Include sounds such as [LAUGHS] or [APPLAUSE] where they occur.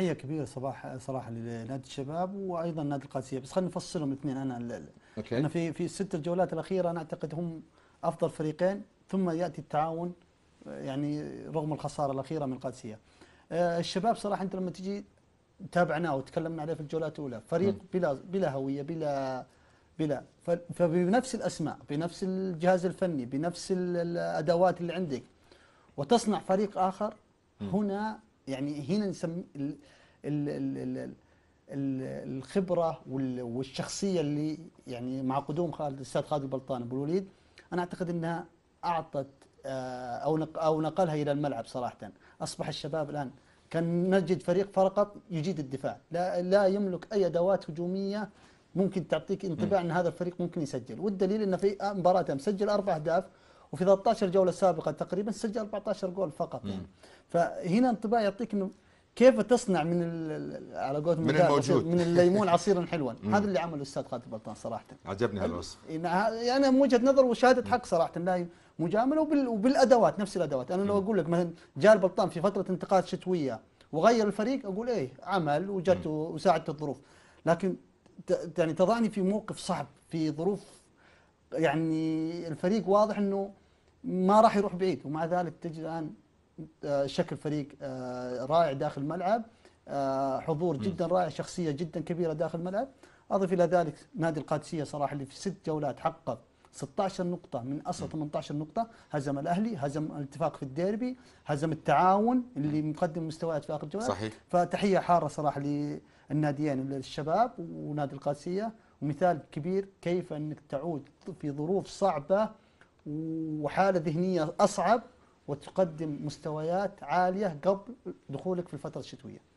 تحيه كبيره صباح صراحه لنادي الشباب وايضا نادي القادسيه بس خلينا نفصلهم الاثنين انا أوكي. انا في في الست الجولات الاخيره انا اعتقد هم افضل فريقين ثم ياتي التعاون يعني رغم الخساره الاخيره من القادسيه آه، الشباب صراحه انت لما تجي تابعناه وتكلمنا عليه في الجولات الاولى فريق م. بلا بلا هويه بلا بلا فبنفس الاسماء بنفس الجهاز الفني بنفس الادوات اللي عندك وتصنع فريق اخر م. هنا يعني هنا نسمي ال ال ال الـ الخبره والشخصيه اللي يعني مع قدوم خالد الاستاذ خالد البلطان ابو الوليد انا اعتقد انها اعطت آه، او او نقلها الى الملعب صراحه اصبح الشباب الان كان نجد فريق فقط يجيد الدفاع لا لا يملك اي ادوات هجوميه ممكن تعطيك انطباع ان هذا الفريق ممكن يسجل والدليل انه في مباراه سجل اربع اهداف وفي 13 جوله سابقه تقريبا سجل 14 جول فقط يعني فهنا انطباع يعطيك انه كيف تصنع من على قولتهم من الموجود من الليمون [LAUGHS] عصيرا حلوا هذا اللي عمله الاستاذ خالد البلطان صراحه عجبني هالوصف يعني من وجهه نظر وشهاده حق صراحه لا مجامله وبالادوات نفس الادوات انا لو اقول لك مثلا جاء البلطان في فتره انتقالات شتويه وغير الفريق اقول ايه عمل وجت وساعدت الظروف لكن يعني تضعني في موقف صعب في ظروف يعني الفريق واضح انه ما راح يروح بعيد ومع ذلك تجد الان آه، شكل فريق آه، رائع داخل الملعب آه، حضور جدا رائع شخصيه جدا كبيره داخل الملعب اضف الى ذلك نادي القادسيه صراحه اللي في ست جولات حقق 16 نقطة من أصل 18 نقطة هزم الأهلي هزم الاتفاق في الديربي هزم التعاون اللي مقدم مستويات في آخر جولات صحيح فتحية حارة صراحة للناديين الشباب ونادي القادسية ومثال كبير كيف أنك تعود في ظروف صعبة وحالة ذهنية أصعب وتقدم مستويات عالية قبل دخولك في الفترة الشتوية